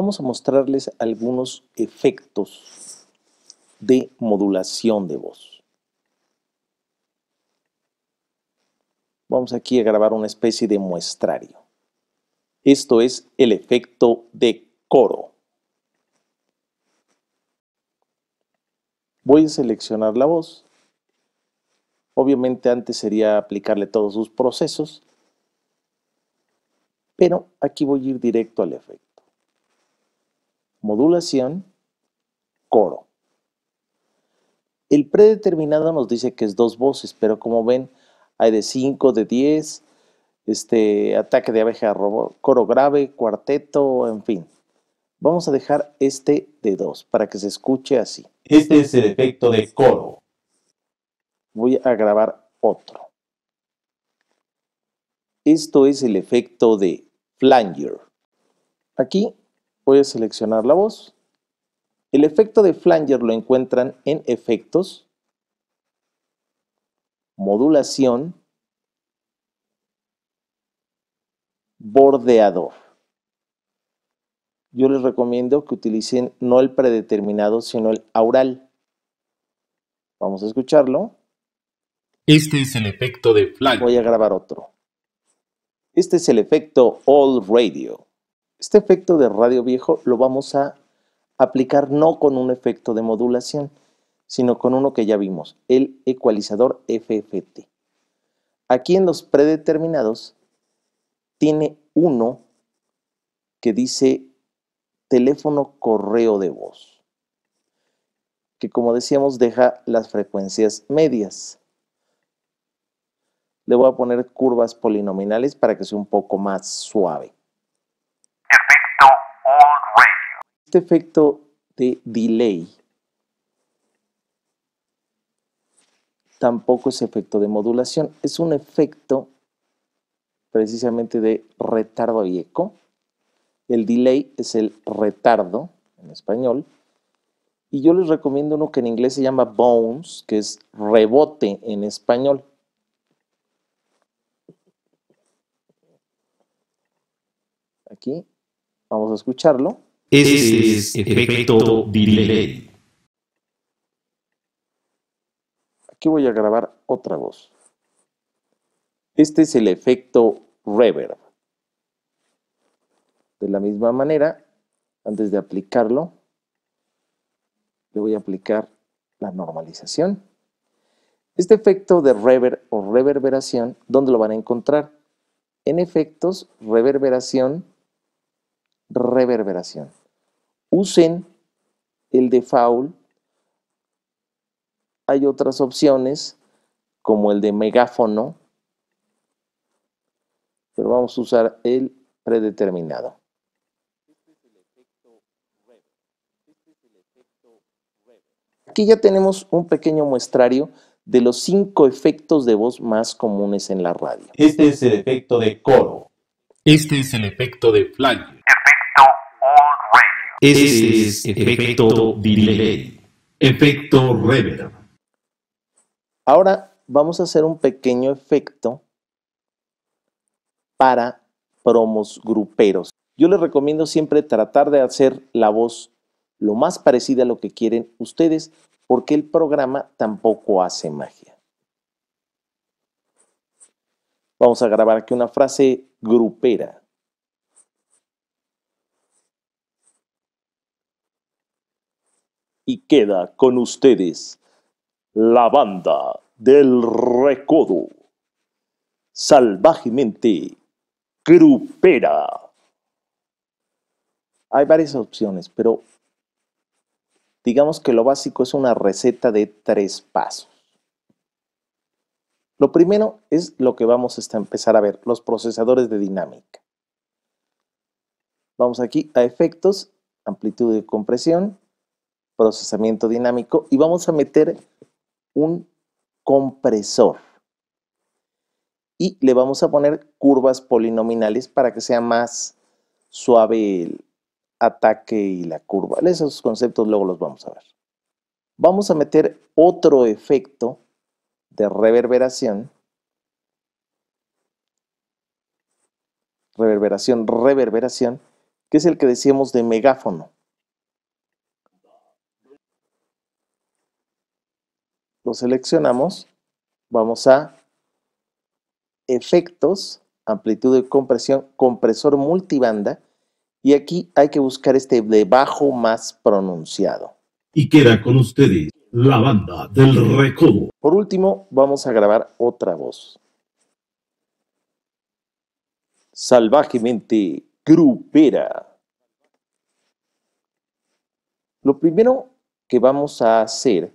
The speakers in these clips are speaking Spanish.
vamos a mostrarles algunos efectos de modulación de voz. Vamos aquí a grabar una especie de muestrario. Esto es el efecto de coro. Voy a seleccionar la voz. Obviamente antes sería aplicarle todos sus procesos, pero aquí voy a ir directo al efecto modulación, coro. El predeterminado nos dice que es dos voces, pero como ven, hay de 5, de 10, este, ataque de abeja, coro grave, cuarteto, en fin. Vamos a dejar este de 2 para que se escuche así. Este es el efecto de coro. Voy a grabar otro. Esto es el efecto de flanger. Aquí voy a seleccionar la voz. El efecto de flanger lo encuentran en efectos, modulación, bordeador. Yo les recomiendo que utilicen no el predeterminado, sino el aural. Vamos a escucharlo. Este es el efecto de flanger. Voy a grabar otro. Este es el efecto all radio. Este efecto de radio viejo lo vamos a aplicar no con un efecto de modulación, sino con uno que ya vimos, el ecualizador FFT. Aquí en los predeterminados tiene uno que dice teléfono correo de voz, que como decíamos deja las frecuencias medias. Le voy a poner curvas polinominales para que sea un poco más suave. este efecto de delay tampoco es efecto de modulación, es un efecto precisamente de retardo y eco. El delay es el retardo en español. Y yo les recomiendo uno que en inglés se llama Bones, que es rebote en español. Aquí vamos a escucharlo. Este es efecto delay. Aquí voy a grabar otra voz. Este es el efecto reverb. De la misma manera, antes de aplicarlo, le voy a aplicar la normalización. Este efecto de reverb o reverberación, ¿dónde lo van a encontrar? En efectos, reverberación, reverberación usen el default. Hay otras opciones como el de megáfono, pero vamos a usar el predeterminado. Aquí ya tenemos un pequeño muestrario de los cinco efectos de voz más comunes en la radio. Este es el efecto de coro. Este es el efecto de flyer. Ese este es efecto delay, efecto reverb. Ahora vamos a hacer un pequeño efecto para promos gruperos. Yo les recomiendo siempre tratar de hacer la voz lo más parecida a lo que quieren ustedes porque el programa tampoco hace magia. Vamos a grabar aquí una frase grupera. y queda con ustedes la banda del recodo. Salvajemente grupera. Hay varias opciones, pero digamos que lo básico es una receta de tres pasos. Lo primero es lo que vamos a empezar a ver, los procesadores de dinámica. Vamos aquí a efectos, amplitud de compresión, procesamiento dinámico y vamos a meter un compresor. Y le vamos a poner curvas polinominales para que sea más suave el ataque y la curva. Esos conceptos luego los vamos a ver. Vamos a meter otro efecto de reverberación. Reverberación, reverberación, que es el que decíamos de megáfono. seleccionamos, vamos a efectos, amplitud de compresión, compresor multibanda, y aquí hay que buscar este de bajo más pronunciado. Y queda con ustedes la banda del recodo. Por último, vamos a grabar otra voz. Salvajemente grupera. Lo primero que vamos a hacer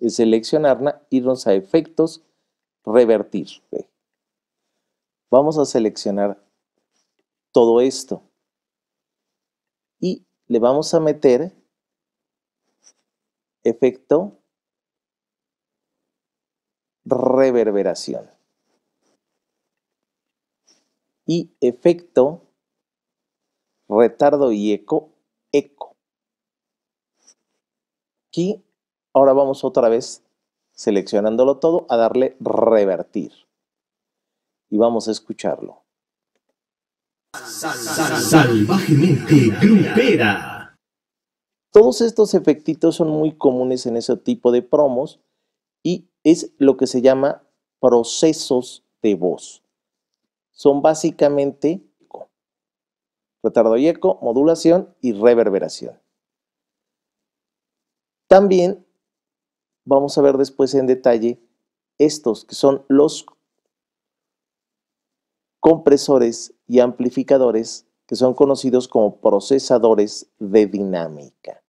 eh, seleccionarla, irnos a efectos, revertir. Vamos a seleccionar todo esto y le vamos a meter efecto reverberación y efecto retardo y eco eco aquí Ahora vamos otra vez seleccionándolo todo a darle revertir. Y vamos a escucharlo. salvajemente grupera. Todos estos efectitos son muy comunes en ese tipo de promos y es lo que se llama procesos de voz. Son básicamente retardo y eco, modulación y reverberación. También vamos a ver después en detalle estos que son los compresores y amplificadores que son conocidos como procesadores de dinámica.